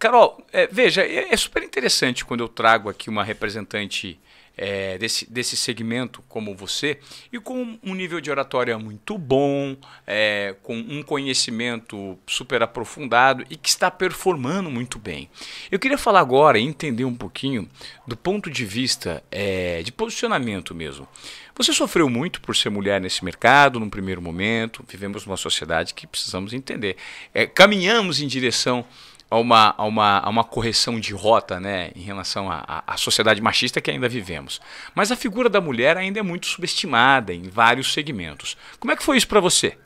Carol, é, veja, é, é, super interessante quando eu trago aqui uma representante é, desse, desse segmento como você e com um nível de oratória muito bom, é, com um conhecimento super aprofundado e que está performando muito bem. Eu queria falar agora e entender um pouquinho do ponto de vista é, de posicionamento mesmo. Você sofreu muito por ser mulher nesse mercado, num primeiro momento. Vivemos uma sociedade que precisamos entender. É, caminhamos em direção a uma, a uma, a uma correção de rota né, em relação à sociedade machista que ainda vivemos. Mas a figura da mulher ainda é muito subestimada em vários segmentos. Como é que foi isso para você?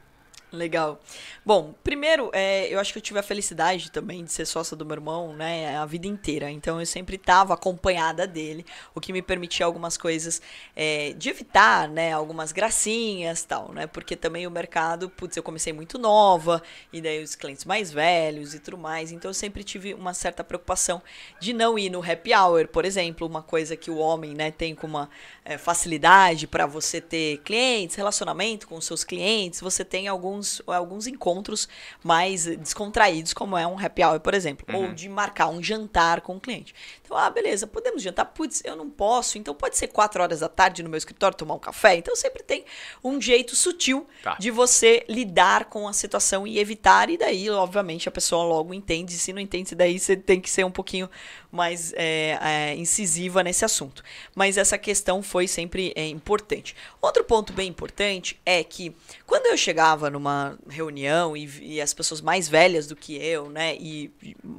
Legal. Bom, primeiro, é, eu acho que eu tive a felicidade também de ser sócia do meu irmão, né, a vida inteira. Então eu sempre estava acompanhada dele, o que me permitia algumas coisas é, de evitar, né, algumas gracinhas tal, né, porque também o mercado, putz, eu comecei muito nova, e daí os clientes mais velhos e tudo mais. Então eu sempre tive uma certa preocupação de não ir no happy hour, por exemplo, uma coisa que o homem, né, tem com uma é, facilidade para você ter clientes, relacionamento com os seus clientes, você tem alguns alguns, alguns encontros mais descontraídos, como é um happy hour, por exemplo, uhum. ou de marcar um jantar com o um cliente. Então, ah, beleza, podemos jantar? Putz, eu não posso, então pode ser quatro horas da tarde no meu escritório tomar um café? Então, sempre tem um jeito sutil tá. de você lidar com a situação e evitar, e daí, obviamente, a pessoa logo entende, se não entende, daí você tem que ser um pouquinho mais é, é, incisiva nesse assunto. Mas essa questão foi sempre é, importante. Outro ponto bem importante é que quando eu chegava numa reunião e, e, as pessoas mais velhas do que eu, né, e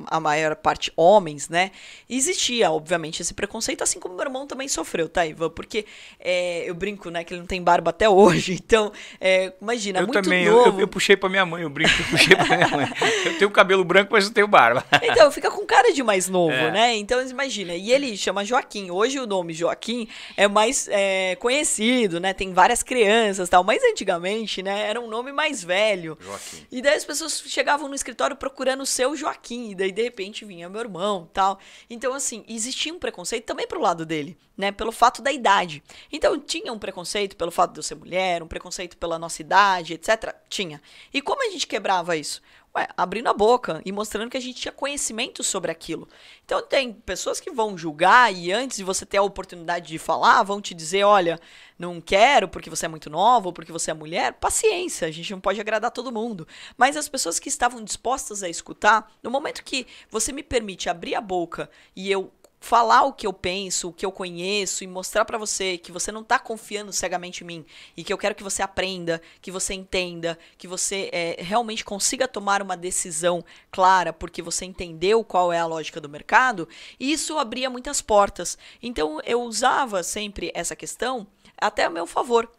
a maior parte homens, né, existia, obviamente, esse preconceito, assim como meu irmão também sofreu, tá, Ivan? Porque é, eu brinco, né, que ele não tem barba até hoje, então, é, imagina, eu muito também, novo... Eu também, eu puxei pra minha mãe, eu brinco, eu puxei pra minha mãe. Eu tenho cabelo branco, mas não tenho barba. Então, fica com cara de mais novo, é. né, então imagina, e ele chama Joaquim, hoje o nome Joaquim é mais é, conhecido, né, tem várias crianças tal, mas antigamente, né, era um nome mais velho. Joaquim. E daí as pessoas chegavam no escritório procurando o seu Joaquim, e daí de repente vinha meu irmão tal. Então, assim, existia um preconceito também pro lado dele, né? Pelo fato da idade. Então, tinha um preconceito pelo fato de eu ser mulher, um preconceito pela nossa idade, etc. Tinha. E como a gente quebrava isso? ué, abrindo a boca e mostrando que a gente tinha conhecimento sobre aquilo. Então tem pessoas que vão julgar e antes de você ter a oportunidade de falar, vão te dizer, olha, não quero porque você é muito nova ou porque você é mulher. Paciência, a gente não pode agradar todo mundo. Mas as pessoas que estavam dispostas a escutar, no momento que você me permite abrir a boca e eu falar o que eu penso, o que eu conheço e mostrar para você que você não tá confiando cegamente em mim e que eu quero que você aprenda, que você entenda, que você é, realmente consiga tomar uma decisão clara porque você entendeu qual é a lógica do mercado, isso abria muitas portas. Então eu usava sempre essa questão até a meu favor.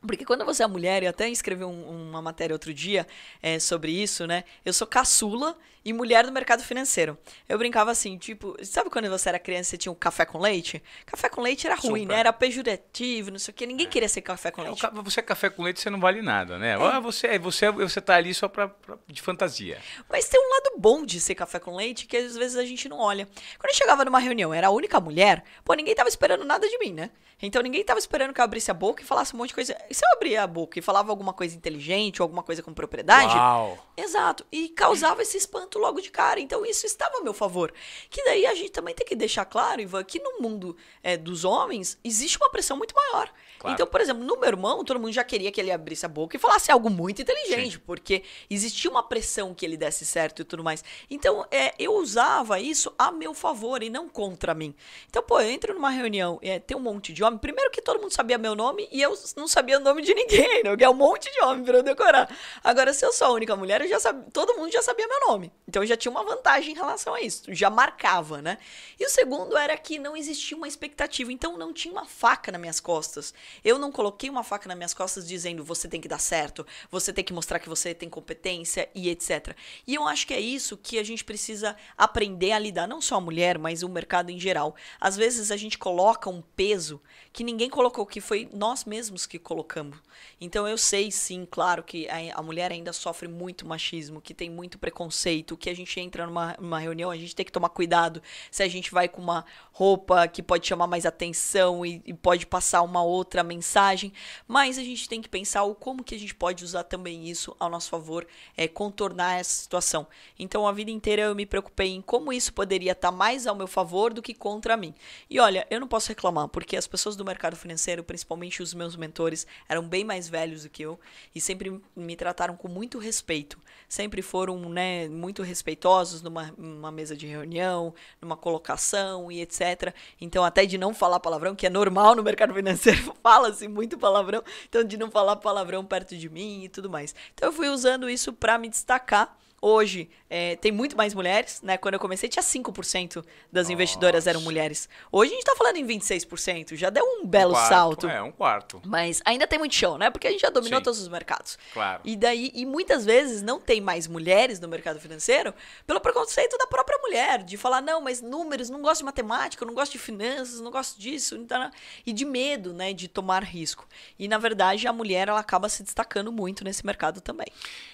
Porque quando você é mulher, e até escrevi um, uma matéria outro dia é, sobre isso, né? Eu sou caçula e mulher no mercado financeiro. Eu brincava assim, tipo, sabe quando você era criança e tinha um café com leite? Café com leite era ruim, Super. né? Era pejorativo, não sei o quê. Ninguém é. queria ser café com é, leite. É, você é café com leite, você não vale nada, né? É. Ah, você, é, você, você tá ali só pra, pra, de fantasia. Mas tem um lado bom de ser café com leite que às vezes a gente não olha. Quando eu chegava numa reunião, era a única mulher, pô, ninguém tava esperando nada de mim, né? Então ninguém tava esperando que eu abrisse a boca e falasse um monte de coisa. E se eu abria a boca e falava alguma coisa inteligente ou alguma coisa com propriedade? Uau. Exato. E causava esse espanto tanto logo de cara. Então isso estava a meu favor. Que daí a gente também tem que deixar claro, Ivan, que no mundo é, dos homens existe uma pressão muito maior. Claro. Então, por exemplo, no meu irmão, todo mundo já queria que ele abrisse a boca e falasse algo muito inteligente, Sim. porque existia uma pressão que ele desse certo e tudo mais. Então, é, eu usava isso a meu favor e não contra mim. Então, pô, eu entro numa reunião, é, tem um monte de homem. Primeiro que todo mundo sabia meu nome e eu não sabia o nome de ninguém, né? Eu é um monte de homem pra eu decorar. Agora, se eu sou a única mulher, eu já sabia, todo mundo já sabia meu nome. Então já tinha uma vantagem em relação a isso, já marcava, né? E o segundo era que não existia uma expectativa, então não tinha uma faca nas minhas costas. Eu não coloquei uma faca nas minhas costas dizendo você tem que dar certo, você tem que mostrar que você tem competência e etc. E eu acho que é isso que a gente precisa aprender a lidar, não só a mulher, mas o mercado em geral. Às vezes a gente coloca um peso que ninguém colocou, que foi nós mesmos que colocamos. Então eu sei sim, claro que a mulher ainda sofre muito machismo, que tem muito preconceito que a gente entra numa, numa reunião, a gente tem que tomar cuidado se a gente vai com uma roupa que pode chamar mais atenção e, e pode passar uma outra mensagem, mas a gente tem que pensar o como que a gente pode usar também isso ao nosso favor, é, contornar essa situação. Então, a vida inteira eu me preocupei em como isso poderia estar mais ao meu favor do que contra mim. E olha, eu não posso reclamar, porque as pessoas do mercado financeiro, principalmente os meus mentores, eram bem mais velhos do que eu e sempre me trataram com muito respeito. Sempre foram, né, muito respeitosos numa, numa mesa de reunião, numa colocação e etc. Então, até de não falar palavrão, que é normal no mercado financeiro, fala-se muito palavrão, então de não falar palavrão perto de mim e tudo mais. Então, eu fui usando isso para me destacar Hoje é, tem muito mais mulheres, né? Quando eu comecei, tinha 5% das Nossa. investidoras eram mulheres. Hoje a gente tá falando em 26%, já deu um belo um quarto, salto. É, um quarto. Mas ainda tem muito chão, né? Porque a gente já dominou Sim. todos os mercados. Claro. E daí, e muitas vezes não tem mais mulheres no mercado financeiro pelo preconceito da própria mulher, de falar, não, mas números, não gosto de matemática, não gosto de finanças, não gosto disso, então e de medo, né, de tomar risco. E na verdade, a mulher ela acaba se destacando muito nesse mercado também.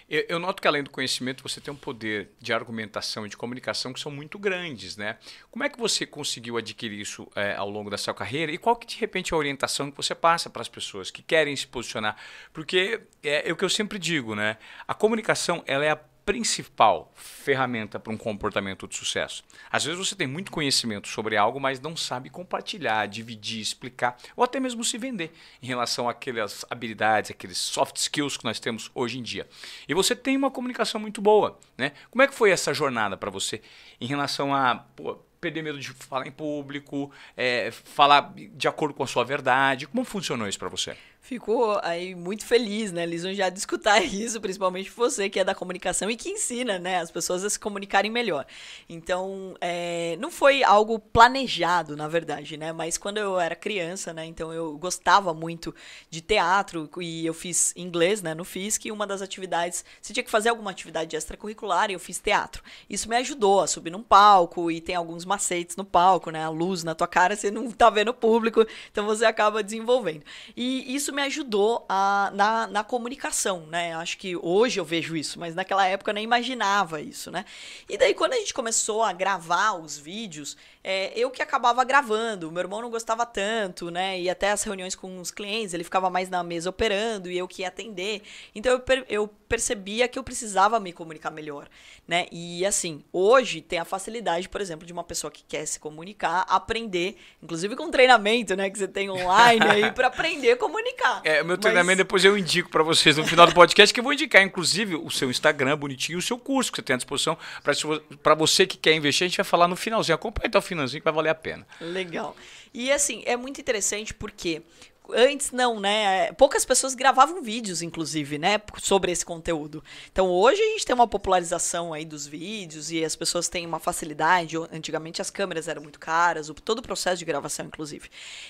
Eu, eu noto que além do conhecimento, você você tem um poder de argumentação e de comunicação que são muito grandes, né? Como é que você conseguiu adquirir isso é, ao longo da sua carreira e qual que de repente é a orientação que você passa para as pessoas que querem se posicionar? Porque é, é o que eu sempre digo, né? A comunicação ela é a principal ferramenta para um comportamento de sucesso. Às vezes você tem muito conhecimento sobre algo, mas não sabe compartilhar, dividir, explicar ou até mesmo se vender em relação àquelas habilidades, aqueles soft skills que nós temos hoje em dia. E você tem uma comunicação muito boa, né? Como é que foi essa jornada para você em relação a pô, perder medo de falar em público, é, falar de acordo com a sua verdade? Como funcionou isso para você? ficou aí muito feliz, né, lisonjeado de escutar isso, principalmente você que é da comunicação e que ensina, né, as pessoas a se comunicarem melhor. Então, é, não foi algo planejado, na verdade, né, mas quando eu era criança, né, então eu gostava muito de teatro e eu fiz inglês, né, no FISC e uma das atividades, você tinha que fazer alguma atividade extracurricular e eu fiz teatro. Isso me ajudou a subir num palco e tem alguns macetes no palco, né, a luz na tua cara, você não tá vendo o público, então você acaba desenvolvendo. E isso me ajudou a, na, na comunicação, né? Acho que hoje eu vejo isso, mas naquela época eu nem imaginava isso, né? E daí, quando a gente começou a gravar os vídeos, é, eu que acabava gravando, meu irmão não gostava tanto, né? E até as reuniões com os clientes, ele ficava mais na mesa operando e eu que ia atender. Então, eu, eu percebia que eu precisava me comunicar melhor, né? E assim, hoje tem a facilidade, por exemplo, de uma pessoa que quer se comunicar, aprender, inclusive com treinamento, né, que você tem online aí para aprender a comunicar. É, o meu treinamento Mas... depois eu indico para vocês no final do podcast que eu vou indicar inclusive o seu Instagram bonitinho, o seu curso que você tem à disposição para você que quer investir, a gente vai falar no finalzinho, acompanha até o finalzinho que vai valer a pena. Legal. E assim, é muito interessante porque antes não, né? Poucas pessoas gravavam vídeos, inclusive, né? Sobre esse conteúdo. Então hoje a gente tem uma popularização aí dos vídeos e as pessoas têm uma facilidade. Antigamente as câmeras eram muito caras, todo o processo de gravação, inclusive.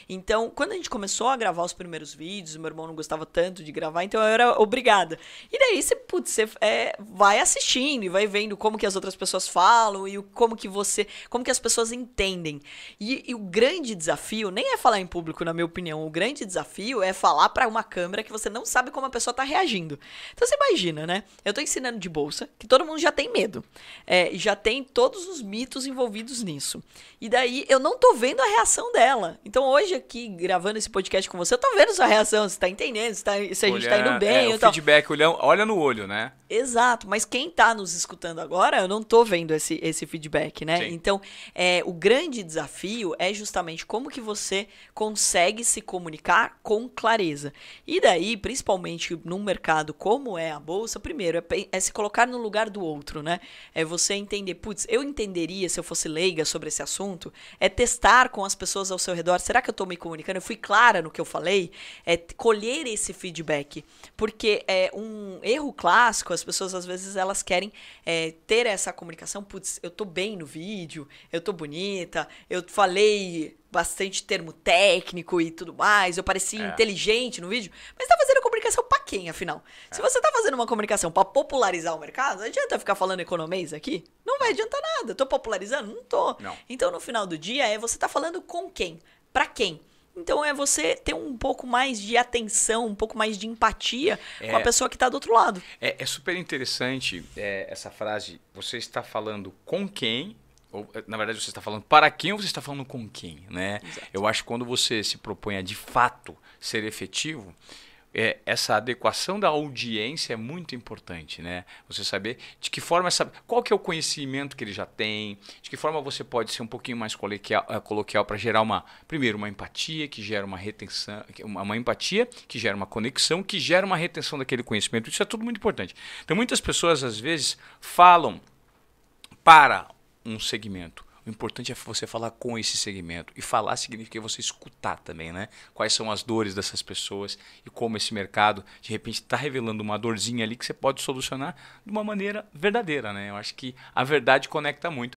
Então, quando a gente começou a gravar os primeiros vídeos, meu irmão não gostava tanto de gravar, então eu era obrigada. E daí você, putz, você é, vai assistindo e vai vendo como que as outras pessoas falam e como que você. como que as pessoas entendem. E, e o grande desafio nem é falar em público, na minha opinião. O grande grande desafio é falar para uma câmera que você não sabe como a pessoa tá reagindo. Então você imagina, né? Eu tô ensinando de bolsa, que todo mundo já tem medo. É, já tem todos os mitos envolvidos nisso. E daí eu não tô vendo a reação dela. Então hoje aqui, gravando esse podcast com você, eu tô vendo sua reação, você tá entendendo, se, tá, se a gente tá indo bem. É, o feedback, olha, olha no olho, né? Exato, mas quem tá nos escutando agora, eu não tô vendo esse, esse feedback, né? Sim. Então, é, o grande desafio é justamente como que você consegue se comunicar com clareza. E daí, principalmente num mercado como é a bolsa, primeiro é, é se colocar no lugar do outro, né? É você entender, putz, eu entenderia se eu fosse leiga sobre esse assunto, é testar com as pessoas ao seu redor, será que eu estou me comunicando? Eu fui clara no que eu falei? É colher esse feedback, porque é um erro clássico, as pessoas às vezes elas querem é, ter essa comunicação, putz, eu tô bem no vídeo, eu tô bonita, eu falei bastante termo técnico e tudo mais. Eu parecia é. inteligente no vídeo. Mas tá fazendo comunicação pra quem, afinal? É. Se você tá fazendo uma comunicação para popularizar o mercado, não adianta ficar falando economês aqui? Não vai adiantar nada. tô popularizando? Não tô. Não. Então, no final do dia, é você tá falando com quem? para quem? Então é você ter um pouco mais de atenção, um pouco mais de empatia é, com a é. pessoa que está do outro lado. É, é super interessante é, essa frase. Você está falando com quem ou, eh, na verdade, você está falando para quem ou você está falando com quem, né? Exato. Eu acho que quando você se propõe a, de fato, ser efetivo, é, essa adequação da audiência é muito importante, né? Você saber de que forma essa, qual que é o conhecimento que ele já tem, de que forma você pode ser um pouquinho mais coloquial, eh, coloquial para gerar uma, primeiro, uma empatia que gera uma retenção, uma, uma, empatia que gera uma conexão, que gera uma retenção daquele conhecimento. Isso é tudo muito importante. Então muitas pessoas às vezes falam para um segmento. O importante é você falar com esse segmento. E falar significa você escutar também, né? Quais são as dores dessas pessoas e como esse mercado, de repente, está revelando uma dorzinha ali que você pode solucionar de uma maneira verdadeira, né? Eu acho que a verdade conecta muito.